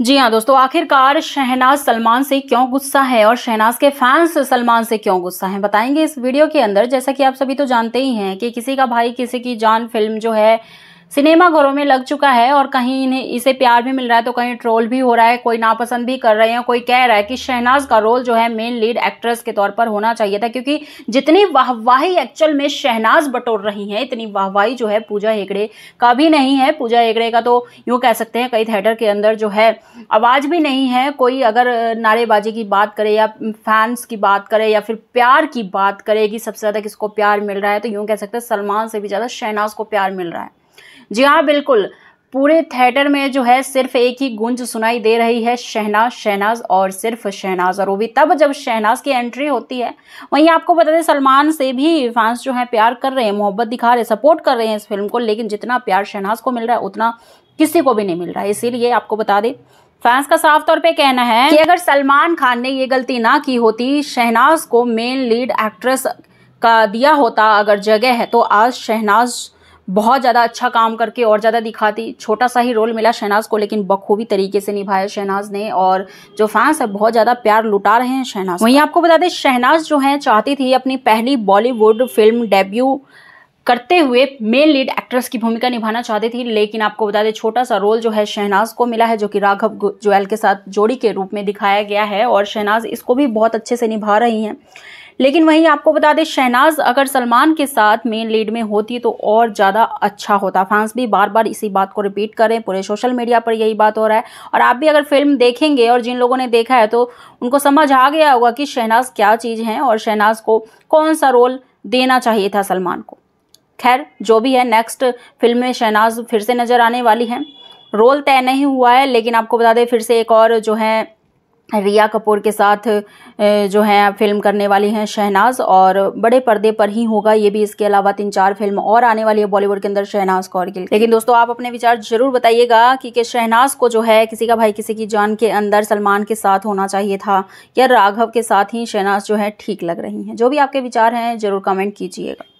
जी हाँ दोस्तों आखिरकार शहनाज सलमान से क्यों गुस्सा है और शहनाज के फैंस सलमान से क्यों गुस्सा है बताएंगे इस वीडियो के अंदर जैसा कि आप सभी तो जानते ही हैं कि किसी का भाई किसी की जान फिल्म जो है सिनेमा घरों में लग चुका है और कहीं इन्हें इसे प्यार भी मिल रहा है तो कहीं ट्रोल भी हो रहा है कोई नापसंद भी कर रहे हैं कोई कह रहा है कि शहनाज का रोल जो है मेन लीड एक्ट्रेस के तौर पर होना चाहिए था क्योंकि जितनी वाहवाही एक्चुअल में शहनाज बटोर रही हैं इतनी वाहवाही जो है पूजा हेगड़े का भी नहीं है पूजा हेगड़े का तो यूँ कह सकते हैं कई थिएटर के अंदर जो है आवाज़ भी नहीं है कोई अगर नारेबाजी की बात करे या फैंस की बात करे या फिर प्यार की बात करे कि सबसे ज़्यादा किसको प्यार मिल रहा है तो यूँ कह सकते हैं सलमान से भी ज़्यादा शहनाज को प्यार मिल रहा है जी हाँ बिल्कुल पूरे थिएटर में जो है सिर्फ एक ही गूंज सुनाई दे रही है शहनाज शहनाज और सिर्फ शहनाज और वो भी तब जब शहनाज की एंट्री होती है वहीं आपको बता दें सलमान से भी फैंस जो है प्यार कर रहे हैं मोहब्बत दिखा रहे हैं सपोर्ट कर रहे हैं इस फिल्म को लेकिन जितना प्यार शहनाज को मिल रहा है उतना किसी को भी नहीं मिल रहा है इसीलिए आपको बता दें फैंस का साफ तौर पे कहना है कि अगर सलमान खान ने ये गलती ना की होती शहनाज को मेन लीड एक्ट्रेस का दिया होता अगर जगह है तो आज शहनाज बहुत ज़्यादा अच्छा काम करके और ज़्यादा दिखाती छोटा सा ही रोल मिला शहनाज को लेकिन बखूबी तरीके से निभाया शहनाज ने और जो फैंस है बहुत ज़्यादा प्यार लुटा रहे हैं शहनाज वहीं आपको बता दें शहनाज जो है चाहती थी अपनी पहली बॉलीवुड फिल्म डेब्यू करते हुए मेन लीड एक्ट्रेस की भूमिका निभाना चाहती थी लेकिन आपको बता दें छोटा सा रोल जो है शहनाज को मिला है जो कि राघव जोएल के साथ जोड़ी के रूप में दिखाया गया है और शहनाज इसको भी बहुत अच्छे से निभा रही हैं लेकिन वहीं आपको बता दें शहनाज अगर सलमान के साथ मेन लीड में होती तो और ज़्यादा अच्छा होता फैंस भी बार बार इसी बात को रिपीट करें पूरे सोशल मीडिया पर यही बात हो रहा है और आप भी अगर फिल्म देखेंगे और जिन लोगों ने देखा है तो उनको समझ आ गया होगा कि शहनाज क्या चीज़ है और शहनाज को कौन सा रोल देना चाहिए था सलमान को खैर जो भी है नेक्स्ट फिल्म में शहनाज फिर से नज़र आने वाली हैं रोल तय नहीं हुआ है लेकिन आपको बता दें फिर से एक और जो है रिया कपूर के साथ जो है फिल्म करने वाली हैं शहनाज और बड़े पर्दे पर ही होगा ये भी इसके अलावा तीन चार फिल्म और आने वाली है बॉलीवुड के अंदर शहनाज कौर की लेकिन दोस्तों आप अपने विचार जरूर बताइएगा कि, कि शहनाज को जो है किसी का भाई किसी की जान के अंदर सलमान के साथ होना चाहिए था या राघव के साथ ही शहनाज जो है ठीक लग रही हैं जो भी आपके विचार हैं जरूर कमेंट कीजिएगा